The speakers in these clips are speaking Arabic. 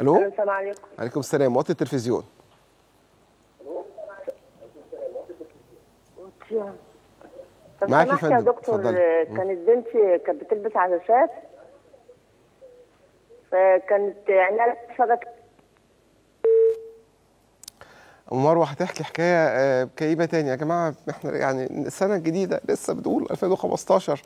الو السلام عليكم عليكم السلام وقت التلفزيون معاك يا فندم يا دكتور آه، كانت بنتي كانت بتلبس عدسات فكانت عينها شغلت ام مروه هتحكي حكايه آه، كئيبه تاني يا جماعه احنا يعني السنه الجديده لسه بتقول 2015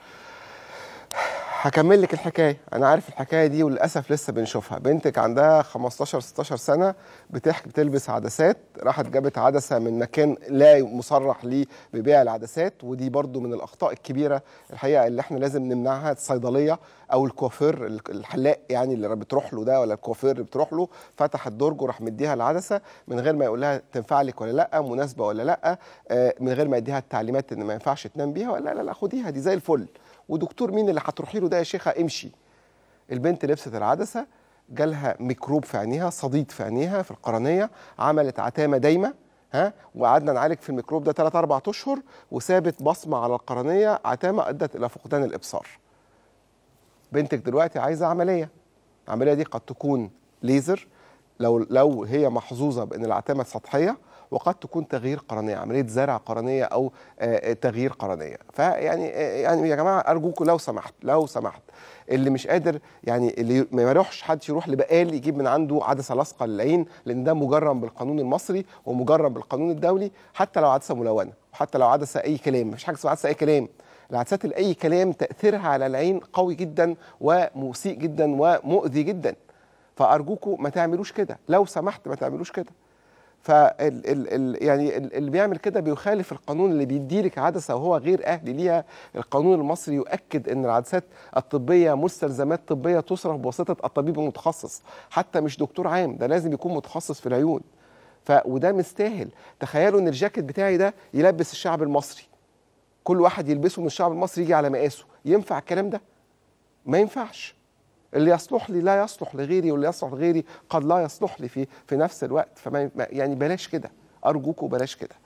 هكمل لك الحكايه انا عارف الحكايه دي وللاسف لسه بنشوفها بنتك عندها 15 16 سنه بتحكي بتلبس عدسات راحت جابت عدسه من مكان لا مصرح ليه ببيع العدسات ودي برضو من الاخطاء الكبيره الحقيقه اللي احنا لازم نمنعها الصيدليه او الكوافير الحلاق يعني اللي بتروح له ده ولا الكوافير اللي بتروح له فتح الدرج وراح مديها العدسه من غير ما يقول لها تنفع لك ولا لا مناسبه ولا لا آه، من غير ما يديها التعليمات ان ما ينفعش تنام بيها ولا لا لا خديها دي زي الفل ودكتور مين اللي هتروحي له ده يا شيخه امشي البنت لبست العدسه جالها ميكروب في عينيها صديد في عينيها في القرنيه عملت عتامه دايمه ها وقعدنا نعالج في الميكروب ده 3 4 اشهر وسابت بصمه على القرنيه عتامه ادت الى فقدان الابصار بنتك دلوقتي عايزه عمليه العمليه دي قد تكون ليزر لو لو هي محظوظه بان العتامه سطحيه وقد تكون تغيير قرنيه عمليه زرع قرنيه او آه، آه، تغيير قرنيه فيعني آه، يعني يا جماعه ارجوكم لو سمحت لو سمحت اللي مش قادر يعني اللي ما يروحش حد يروح لبقال يجيب من عنده عدسه لاصقه للعين لان ده مجرم بالقانون المصري ومجرم بالقانون الدولي حتى لو عدسه ملونه وحتى لو عدسه اي كلام مفيش حاجه اسمها عدسه اي كلام العدسات الاي كلام تاثيرها على العين قوي جدا ومسيء جدا ومؤذي جدا فارجوكم ما تعملوش كده لو سمحت ما تعملوش كده فال ال ال يعني اللي بيعمل كده بيخالف القانون اللي بيديلك عدسه وهو غير اهل ليها، القانون المصري يؤكد ان العدسات الطبيه مستلزمات طبيه تصرف بواسطه الطبيب المتخصص، حتى مش دكتور عام، ده لازم يكون متخصص في العيون. ف وده مستاهل، تخيلوا ان الجاكيت بتاعي ده يلبس الشعب المصري. كل واحد يلبسه من الشعب المصري يجي على مقاسه، ينفع الكلام ده؟ ما ينفعش. اللي يصلح لي لا يصلح لغيري واللي يصلح لغيري قد لا يصلح لي في في نفس الوقت فما يعني بلاش كده ارجوكوا بلاش كده